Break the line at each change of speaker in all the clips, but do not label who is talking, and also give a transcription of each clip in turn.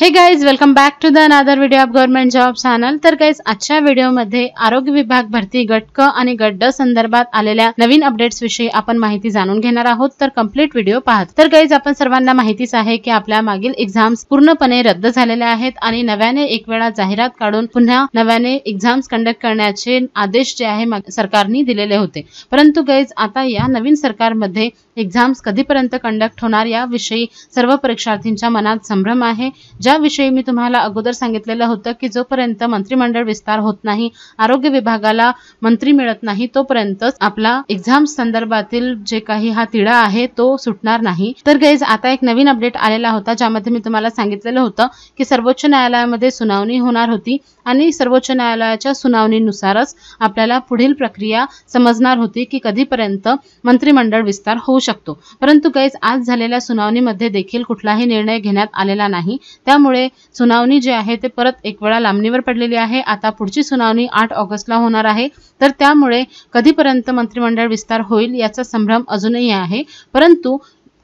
हे guys welcome back to the another video of government job channel तर guys आजच्या व्हिडिओमध्ये आरोग्य विभाग भरती गटक आणि गड्ड संदर्भात आलेल्या नवीन अपडेट्स विषयी आपण माहिती जाणून घेणार आहोत तर कम्प्लीट व्हिडिओ पाहत तर गाईज आपण सर्वांना माहितीच आहे की आपल्या मागील एक्झाम्स पूर्णपणे रद्द झालेल्या आहेत आणि नव्याने एक वेळा जाहिरात काढून पुन्हा नव्याने एक्झाम्स कंडक्ट करण्याचे आदेश जे आहे सरकारने दिलेले होते परंतु गाईज आता या नवीन सरकारमध्ये एक्झाम्स कधीपर्यंत कंडक्ट होणार याविषयी सर्व परीक्षार्थींच्या मनात संभ्रम आहे ज्याविषयी मी तुम्हाला अगोदर सांगितलेलं होतं की जोपर्यंत मंत्रिमंडळ विस्तार होत नाही आरोग्य विभागाला मंत्री मिळत नाही तोपर्यंत आपला एक्झाम संदर्भातील जे काही हा तिढा आहे तो सुटणार नाही तर गैज आता एक नवीन अपडेट आलेला होता ज्यामध्ये मी तुम्हाला सांगितलेलं होतं की सर्वोच्च न्यायालयामध्ये सुनावणी होणार होती आणि सर्वोच्च न्यायालयाच्या सुनावणीनुसारच आपल्याला पुढील प्रक्रिया समजणार होती की कधीपर्यंत मंत्रिमंडळ विस्तार होऊ शकतो परंतु गैज आज झालेल्या सुनावणीमध्ये देखील कुठलाही निर्णय घेण्यात आलेला नाही त्या त्यामुळे सुनावणी जी आहे ते परत एक वेळा लांबणीवर पडलेली आहे आता पुढची सुनावणी आठ ऑगस्टला होणार आहे तर त्यामुळे कधीपर्यंत मंत्रिमंडळ विस्तार होईल याचा संभ्रम अजूनही आहे परंतु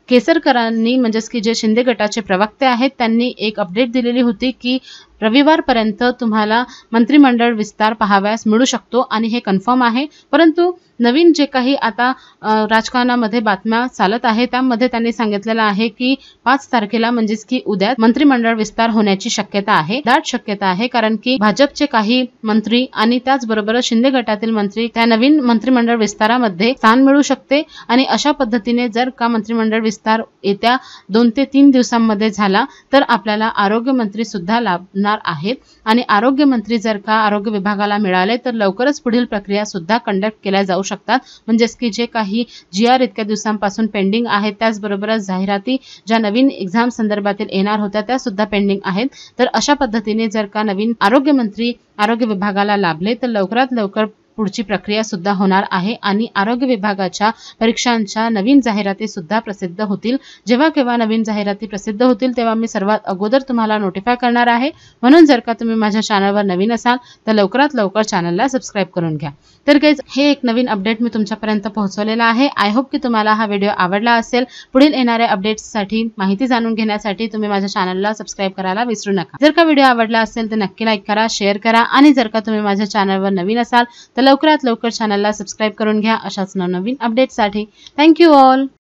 केसरकरांनी म्हणजेच की जे शिंदे गटाचे प्रवक्ते आहेत त्यांनी एक अपडेट दिलेली होती की रविवारपर्यंत तुम्हाला मंत्रिमंडळ विस्तार पाहाव्यास मिळू शकतो आणि हे कन्फर्म आहे परंतु नवीन जे काही आता राजकारणामध्ये बातम्या चालत आहे त्यामध्ये त्यांनी सांगितलेलं आहे की पाच तारखेला म्हणजेच की उद्या मंत्रिमंडळ विस्तार होण्याची शक्यता आहे दाट शक्यता आहे कारण की भाजपचे काही मंत्री आणि त्याचबरोबर शिंदे गटातील मंत्री त्या नवीन मंत्रिमंडळ विस्तारामध्ये स्थान मिळू शकते आणि अशा पद्धतीने जर का मंत्रिमंडळ विस्तार येत्या दोन ते तीन दिवसांमध्ये झाला तर आपल्याला आरोग्य मंत्री सुद्धा लाभ आहे आणि आरोग्यमंत्री जर का आरोग्य विभागाला मिळाले तर लवकरच पुढील प्रक्रिया सुद्धा कंडक्ट केल्या जाऊ शकतात म्हणजेच की जे काही जी आर इतक्या दिवसांपासून पेंडिंग आहेत त्याचबरोबरच जाहिराती ज्या नवीन एक्झाम संदर्भातील येणार होत्या त्या सुद्धा पेंडिंग आहेत तर अशा पद्धतीने जर का नवीन आरोग्यमंत्री आरोग्य विभागाला लाभले तर लवकरात लवकर पुढची प्रक्रिया सुद्धा होणार आहे आणि आरोग्य विभागाच्या परीक्षांच्या नवीन जाहिराती सुद्धा प्रसिद्ध होतील जेव्हा केव्हा नवीन जाहिराती प्रसिद्ध होतील तेव्हा मी सर्वात अगोदर तुम्हाला नोटिफाय करणार आहे म्हणून जर का तुम्ही माझ्या चॅनलवर नवीन असाल तर लवकरात लवकर चॅनलला सबस्क्राईब करून घ्या तर काहीच हे एक नवीन अपडेट मी तुमच्यापर्यंत पोहोचवलेला आहे आय होप की तुम्हाला हा व्हिडिओ आवडला असेल पुढील येणाऱ्या अपडेट्ससाठी माहिती जाणून घेण्यासाठी तुम्ही माझ्या चॅनलला सबस्क्राईब करायला विसरू नका जर का व्हिडिओ आवडला असेल तर नक्की लाईक करा शेअर करा आणि जर का तुम्ही माझ्या चॅनलवर नवीन असाल तर लवकरात लवकर चॅनलला सबस्क्राईब करून घ्या अशाच नवनवीन अपडेटसाठी थँक्यू ऑल